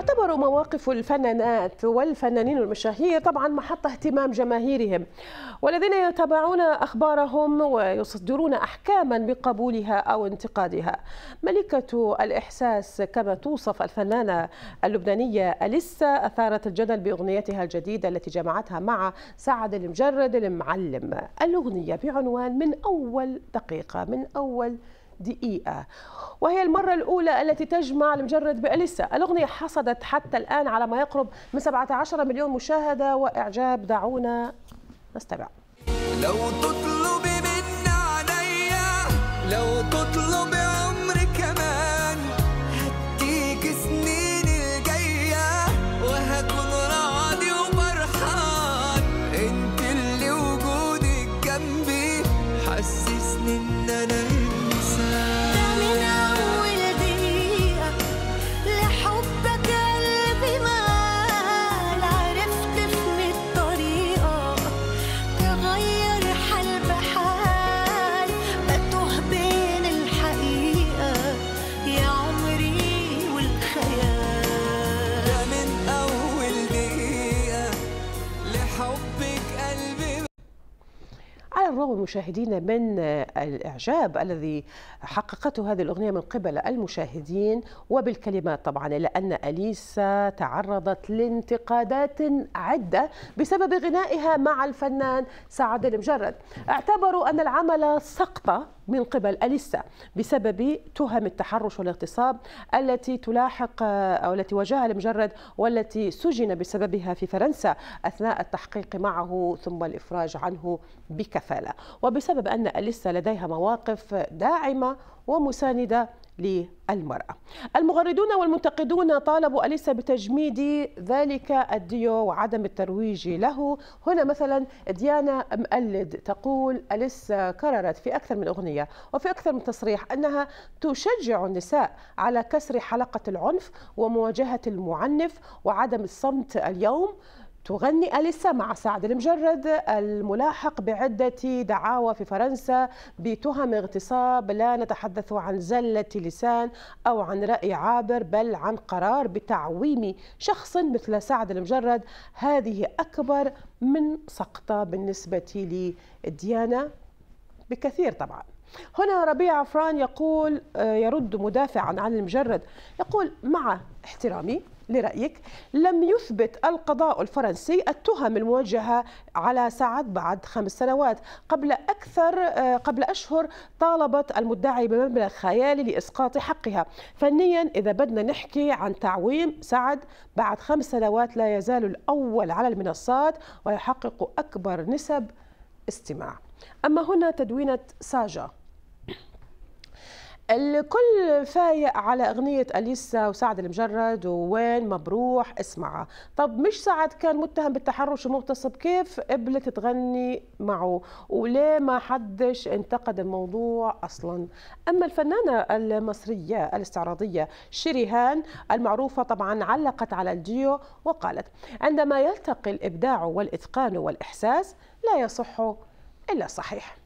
تعتبر مواقف الفنانات والفنانين المشاهير طبعا محط اهتمام جماهيرهم والذين يتابعون أخبارهم ويصدرون أحكاما بقبولها أو انتقادها ملكة الإحساس كما توصف الفنانة اللبنانية أليسا أثارت الجدل بأغنيتها الجديدة التي جمعتها مع سعد المجرد المعلم الأغنية بعنوان من أول دقيقة من أول دقيقة وهي المرة الأولى التي تجمع المجرد بأليسا الأغنية حصدت حتى الآن على ما يقرب من 17 مليون مشاهدة وإعجاب دعونا نستمع لو تطلب من عليا لو تطلب على الرغم مشاهدينا من الإعجاب الذي حققته هذه الأغنية من قبل المشاهدين وبالكلمات طبعا إلا أن أليسا تعرضت لانتقادات عدة بسبب غنائها مع الفنان سعد المجرد اعتبروا أن العمل سقطة من قبل أليسا بسبب تهم التحرش والاغتصاب التي تلاحق أو التي واجهها المجرد والتي سجن بسببها في فرنسا أثناء التحقيق معه ثم الإفراج عنه بكفالة وبسبب أن أليسا لديها مواقف داعمة ومساندة للمرأة المغردون والمنتقدون طالبوا أليس بتجميد ذلك الديو وعدم الترويج له هنا مثلا ديانا مقلد تقول أليس كررت في أكثر من أغنية وفي أكثر من تصريح أنها تشجع النساء على كسر حلقة العنف ومواجهة المعنف وعدم الصمت اليوم تغني أليسا مع سعد المجرد الملاحق بعدة دعاوى في فرنسا بتهم اغتصاب لا نتحدث عن زلة لسان أو عن رأي عابر بل عن قرار بتعويم شخص مثل سعد المجرد هذه أكبر من سقطة بالنسبة لديانا بكثير طبعاً هنا ربيع عفران يقول آه، يرد مدافعا عن المجرد يقول مع احترامي لرأيك لم يثبت القضاء الفرنسي التهم الموجهة على سعد بعد خمس سنوات قبل أكثر آه، قبل أشهر طالبت المدعي بمبلغ خيالي لإسقاط حقها فنيا إذا بدنا نحكي عن تعويم سعد بعد خمس سنوات لا يزال الأول على المنصات ويحقق أكبر نسب استماع أما هنا تدوينة ساجا الكل فايق على أغنية أليسا وسعد المجرد ووين مبروح اسمعها طب مش سعد كان متهم بالتحرش ومغتصب كيف قبلت تغني معه وليه ما حدش انتقد الموضوع أصلا أما الفنانة المصرية الاستعراضية شيريهان المعروفة طبعا علقت على الجيو وقالت عندما يلتقي الإبداع والإتقان والإحساس لا يصح إلا صحيح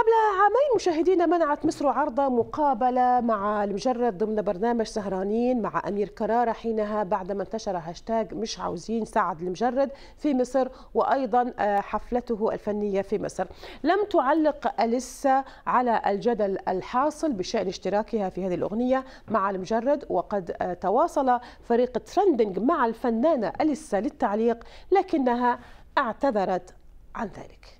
قبل عامين مشاهدينا منعت مصر عرض مقابلة مع المجرد ضمن برنامج سهرانين مع أمير كرارة حينها بعدما انتشر هاشتاج مش عاوزين سعد المجرد في مصر وأيضا آه، حفلته الفنية في مصر لم تعلق أليسا على الجدل الحاصل بشأن اشتراكها في هذه الأغنية مع المجرد وقد آه، تواصل فريق ترندنج مع الفنانة أليسا للتعليق لكنها اعتذرت عن ذلك